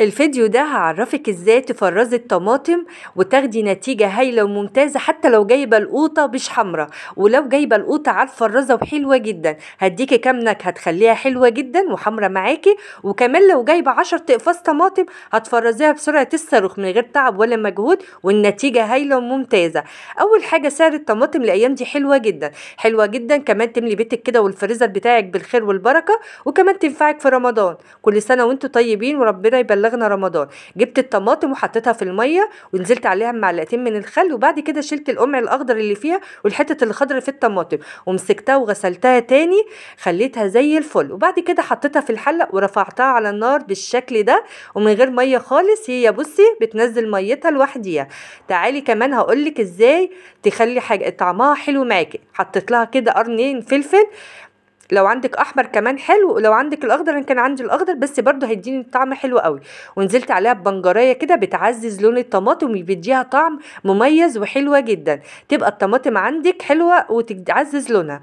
الفيديو ده هعرفك ازاي تفرزي الطماطم وتاخدي نتيجة هايلة وممتازة حتى لو جايبة القوطة مش حمرا ولو جايبة القوطة على الفرزه وحلوة جدا هديكي كام نكهة هتخليها حلوة جدا وحمرا معاكي وكمان لو جايبة عشر اقفاص طماطم هتفرزيها بسرعة الصاروخ من غير تعب ولا مجهود والنتيجة هايلة وممتازة اول حاجة سعر الطماطم الايام دي حلوة جدا حلوة جدا كمان تملي بيتك كده والفريزر بتاعك بالخير والبركة وكمان تنفعك في رمضان كل سنة وانتم طيبين وربنا يبلغ بلغنا رمضان جبت الطماطم وحطيتها في الميه ونزلت عليها بمعلقتين من الخل وبعد كده شلت القمع الاخضر اللي فيها والحته الخضر في الطماطم ومسكتها وغسلتها تاني خليتها زي الفل وبعد كده حطيتها في الحله ورفعتها على النار بالشكل ده ومن غير ميه خالص هي بصي بتنزل ميتها لوحديها تعالي كمان هقولك ازاي تخلي حاجه طعمها حلو معاكي حطيت لها كده قرنين فلفل لو عندك احمر كمان حلو لو عندك الاخضر انا كان عندي الاخضر بس برضو هيديني طعم حلو قوي ونزلت عليها ببنجريه كده بتعزز لون الطماطم وبيديها طعم مميز وحلوه جدا تبقى الطماطم عندك حلوه وتعزز لونها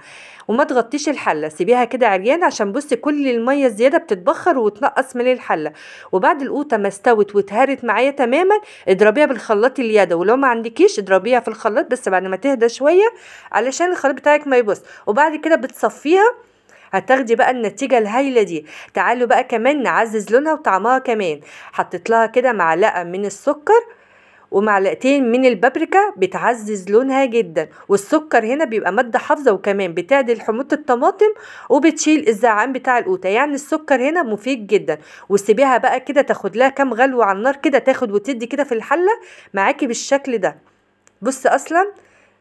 وما تغطيش الحله سيبيها كده عريانه عشان بصي كل الميه الزياده بتتبخر وتنقص من الحله وبعد القوطه ما استوت واتهرت معايا تماما اضربيها بالخلاط اليد ولو ما عندكيش اضربيها في الخلاط بس بعد ما تهدى شويه علشان الخلاط بتاعك ما يبص وبعد كده بتصفيها هتاخدي بقى النتيجة الهايلة دي تعالوا بقى كمان نعزز لونها وطعمها كمان حطيت لها كده معلقة من السكر ومعلقتين من البابريكا بتعزز لونها جدا والسكر هنا بيبقى مادة حافظة وكمان بتعدل حموضة الطماطم وبتشيل الزعام بتاع القوطة يعني السكر هنا مفيد جدا وسيبيها بقى كده تاخد لها كام غلوة على النار كده تاخد وتدي كده في الحلة معاكي بالشكل ده بص اصلا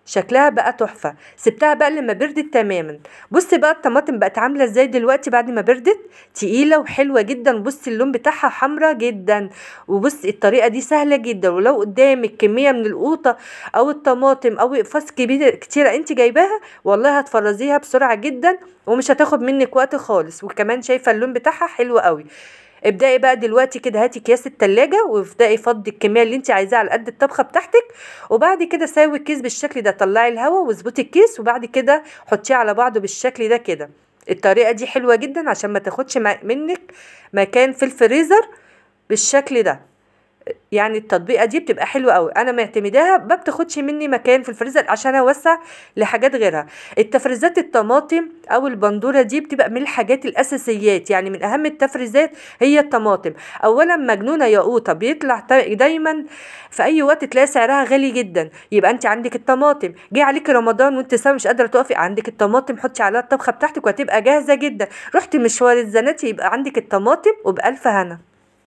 شكلها بقى تحفه سبتها بقى لما بردت تماما بصي بقى الطماطم بقت عامله ازاي دلوقتي بعد ما بردت تقيله وحلوه جدا بصي اللون بتاعها حمرا جدا وبصي الطريقه دي سهله جدا ولو قدامك كميه من القوطه او الطماطم او اقفاص كبيره كتيره انت جايباها والله هتفرزيها بسرعه جدا ومش هتاخد منك وقت خالص وكمان شايفه اللون بتاعها حلو قوي ابدأي بقى دلوقتي كده هاتي كياس التلاجة وابدأي فضي الكمية اللي انت عايزاها على قد الطبخة بتاعتك وبعد كده ساوي الكيس بالشكل ده طلعي الهواء واظبطي الكيس وبعد كده حطيه على بعضه بالشكل ده كده الطريقة دي حلوة جدا عشان ما تاخدش منك مكان في الفريزر بالشكل ده يعني التطبيقه دي بتبقى حلوه قوي انا معتمداها ما بتاخدش مني مكان في الفريزر عشان اوسع لحاجات غيرها التفريزات الطماطم او البندوره دي بتبقى من الحاجات الاساسيات يعني من اهم التفريزات هي الطماطم اولا مجنونه ياقوطه بيطلع دايما في اي وقت تلاقي سعرها غالي جدا يبقى انت عندك الطماطم جه عليك رمضان وانت سوا مش قادره تقفي عندك الطماطم حطي عليها الطبخه بتاعتك وهتبقى جاهزه جدا رحت مشوار الزناتي يبقى عندك الطماطم وبالف هنا